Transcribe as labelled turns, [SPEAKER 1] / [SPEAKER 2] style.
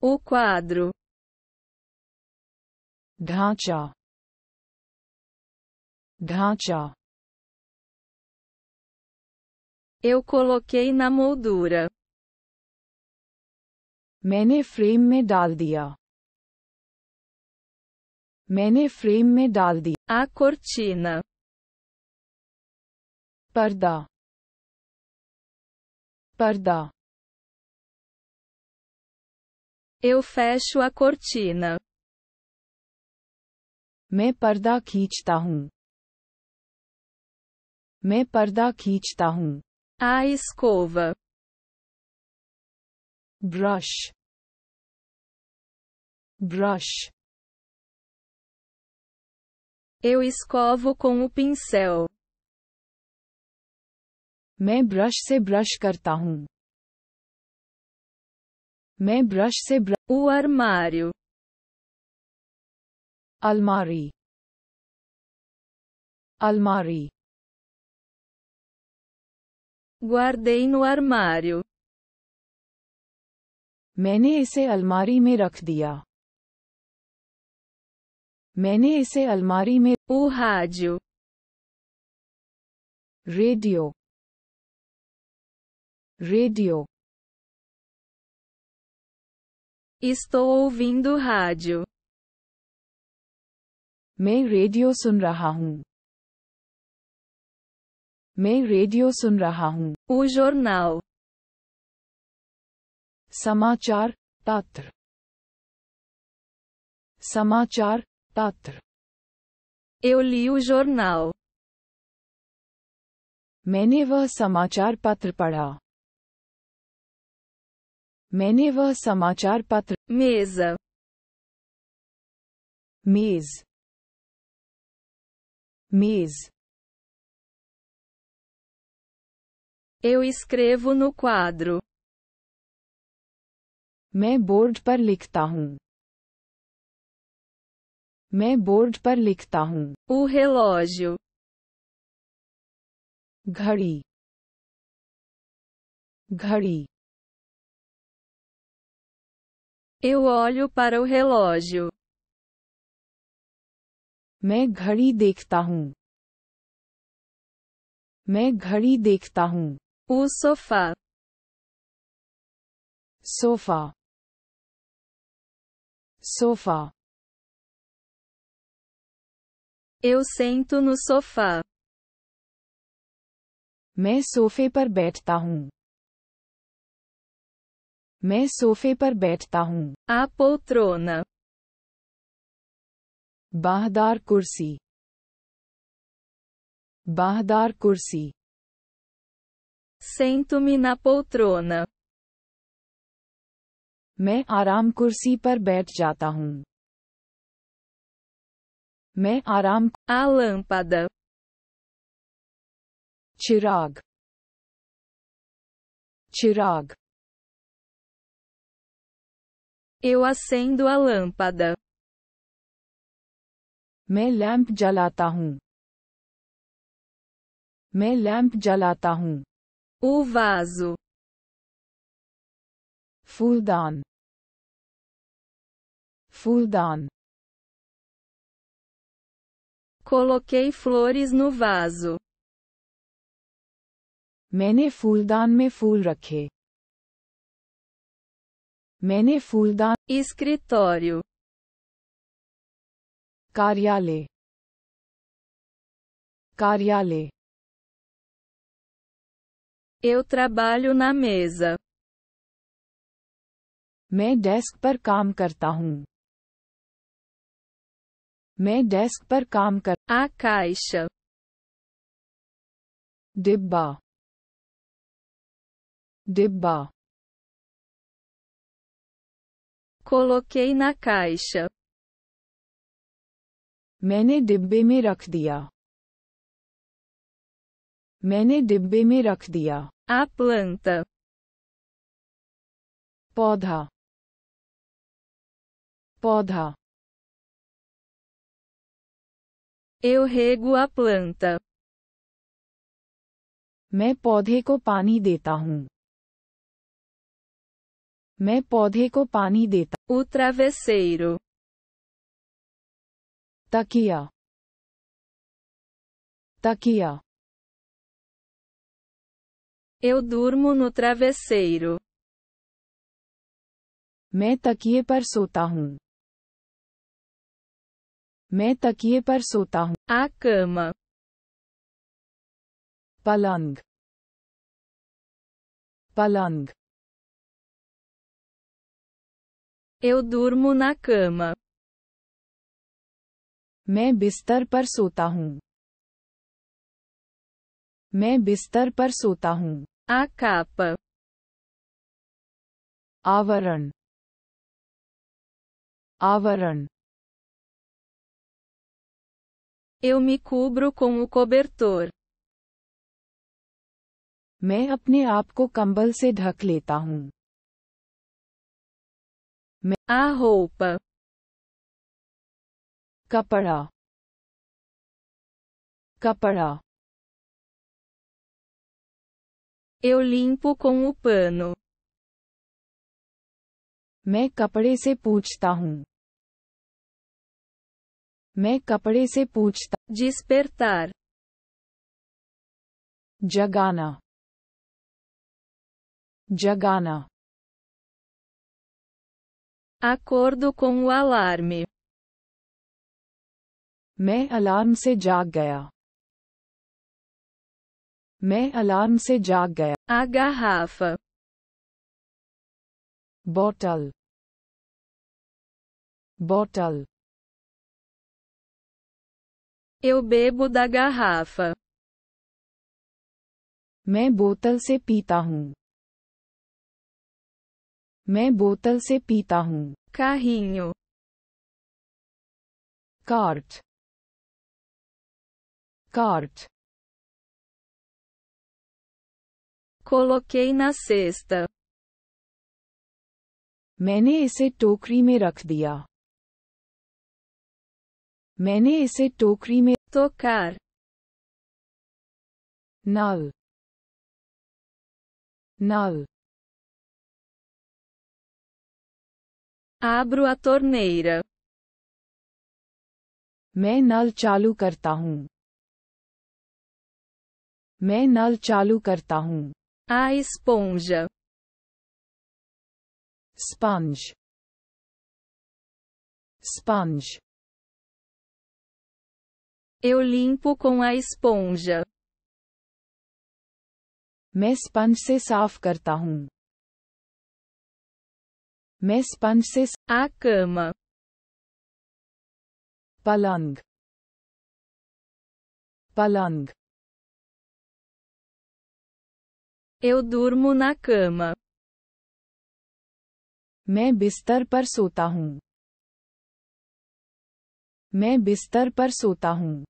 [SPEAKER 1] O quadro. Dhancha. Dhancha. Eu coloquei na moldura. Mene frame me dal dia. Mene frame me dal dia. A cortina. Parda. Parda. Eu fecho a cortina. Me parda khichta hum. Me parda khichta hum. A escova. Brush. Brush. Eu escovo com o pincel. Me brush se brush karta मैं brush से ब्र... O अलमारी अलमारी अलमारी Guardei मैंने इसे अलमारी में रख दिया मैंने इसे अलमारी में ओ हाजो radio radio Estou ouvindo rádio. मैं रेडियो सुन रहा हूँ मैं रेडियो सुन रहा हूँ O jornal. समाचार पत्र समाचार पत्र Eu li o मैंने वह समाचार पत्र पढ़ा मैंने वह समाचार पत्र mesa मेज मेज Eu escrevo no quadro. मैं बोर्ड पर लिखता हूँ मैं बोर्ड पर लिखता हूँ O relógio. घड़ी घड़ी Eu olho para o relógio. मैं घड़ी देखता हूँ मैं घड़ी देखता हूँ O sofá. Sofá. Sofá. Eu sento no sofá. मैं सोफे पर बैठता हूँ मैं सोफे पर बैठता हूँ A poltrona. बाहदार कुर्सी बाहदार कुर्सी Sento-me na poltrona. मैं आराम कुर्सी पर बैठ जाता हूँ मैं आराम आलम पद चिराग चिराग Eu acendo a lâmpada. मैं लैंप जलाता हूँ मैं लैंप जलाता हूँ O vaso. फूलदान फूलदान Coloquei flores no vaso. मैंने फूलदान में फूल रखे मैंने फूलदान escritório कार्यालय कार्यालय Eu trabalho na mesa. मैं डेस्क पर काम करता हूँ मैं डेस्क पर काम कर A caixa. डिब्बा डिब्बा Coloquei na caixa. मैंने डिब्बे में रख दिया मैंने डिब्बे में रख दिया A planta. पौधा पौधा Eu rego a planta. मैं पौधे को पानी देता हूँ Me pode pani deta. O travesseiro. Takia. Takia. Eu durmo no travesseiro. Me takie par sota hum. Me takie par sota hum. A cama. Palang. Palang. Eu durmo na cama. मैं बिस्तर पर सोता हूँ मैं बिस्तर पर सोता हूँ आकाप आवरण आवरण Eu me cubro com o cobertor. मैं अपने आप को कंबल से ढक लेता हूँ में कपड़ा कपड़ा Eu limpo com o pano. मैं कपड़े से पूछता हूँ मैं कपड़े से पूछता जिस Despertar. जगाना जगाना Acordo com o alarme. Me alarme se jagaya. Me alarme se jagaya. A garrafa. Botal. Botal. Eu bebo da garrafa. Me botal se pita मैं बोतल से पीता हूँ कहियो कार्ट कार्ट कोलोकेई ना सेस्ता मैंने इसे टोकरी में रख दिया मैंने इसे टोकरी में तो कार नल नल Abro a torneira. Main nal chalu karta hu. Main nal chalu karta hu. A esponja. Sponge. Sponge. Eu limpo com a esponja. Main sponge se saaf hu. Mespanses. A cama. Palang. Palang. Eu durmo na cama. मैं बिस्तर पर सोता हूँ मैं बिस्तर पर सोता हूँ